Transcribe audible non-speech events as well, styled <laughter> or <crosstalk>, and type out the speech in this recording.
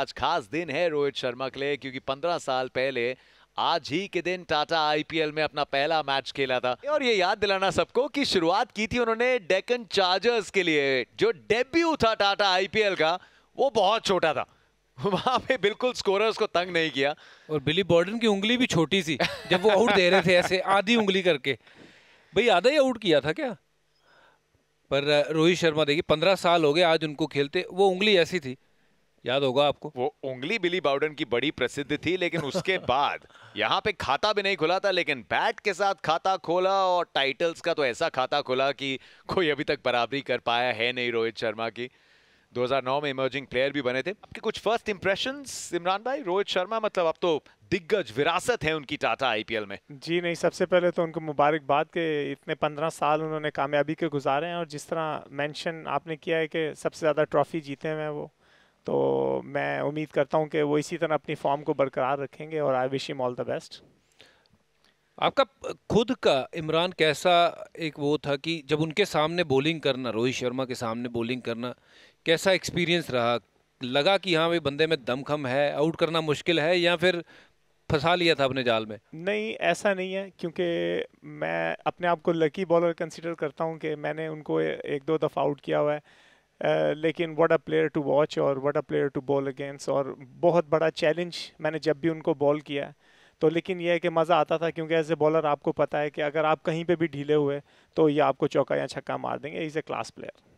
आज खास दिन है रोहित शर्मा के लिए क्योंकि 15 साल पहले आज ही के दिन टाटा आईपीएल में अपना पहला मैच खेला था और ये याद दिलाना सबको कि शुरुआत की थी उन्होंने डेकन चार्जर्स के लिए जो डेब्यू था टाटा आईपीएल का वो बहुत छोटा था वहां पे बिल्कुल स्कोरर्स को तंग नहीं किया और बिली बॉर्डन की उंगली भी छोटी सी जब वो आउट दे रहे थे ऐसे आधी उंगली करके भाई आधा ही आउट किया था क्या पर रोहित शर्मा देखिए पंद्रह साल हो गए आज उनको खेलते वो उंगली ऐसी थी याद होगा आपको वो उंगली बिली बाउडन की बड़ी प्रसिद्ध थी लेकिन उसके <laughs> बाद यहाँ पे खाता भी नहीं खुला था लेकिन बैट के साथ खाता खोला और टाइटल्स का तो ऐसा खाता खोला कि कोई अभी तक बराबरी कर पाया है नहीं रोहित शर्मा की 2009 में इमर्जिंग प्लेयर भी बने थे आपके कुछ फर्स्ट इंप्रेशन इमरान भाई रोहित शर्मा मतलब आप तो दिग्गज विरासत है उनकी टाटा आईपीएल में जी नहीं सबसे पहले तो उनको मुबारकबाद के इतने पंद्रह साल उन्होंने कामयाबी के गुजारे हैं और जिस तरह मेंशन आपने किया है कि सबसे ज़्यादा ट्रॉफी जीते हुए हैं वो तो मैं उम्मीद करता हूँ कि वो इसी तरह अपनी फॉर्म को बरकरार रखेंगे और I wish him all the best आपका खुद का इमरान कैसा एक वो था कि जब उनके सामने बॉलिंग करना रोहित शर्मा के सामने बॉलिंग करना कैसा एक्सपीरियंस रहा लगा कि हाँ भाई बंदे में दमखम है आउट करना मुश्किल है या फिर फंसा लिया था अपने जाल में नहीं ऐसा नहीं है क्योंकि मैं अपने आप को लकी बॉलर कंसिडर करता हूँ कि मैंने उनको एक दो दफ़ा आउट किया हुआ है लेकिन what a player to watch और what a player to bowl against और बहुत बड़ा चैलेंज मैंने जब भी उनको बॉल किया तो लेकिन यह है कि मज़ा आता था क्योंकि एज ए बॉलर आपको पता है कि अगर आप कहीं पे भी ढीले हुए तो ये आपको चौका या छक्का मार देंगे इज़ ए क्लास प्लेयर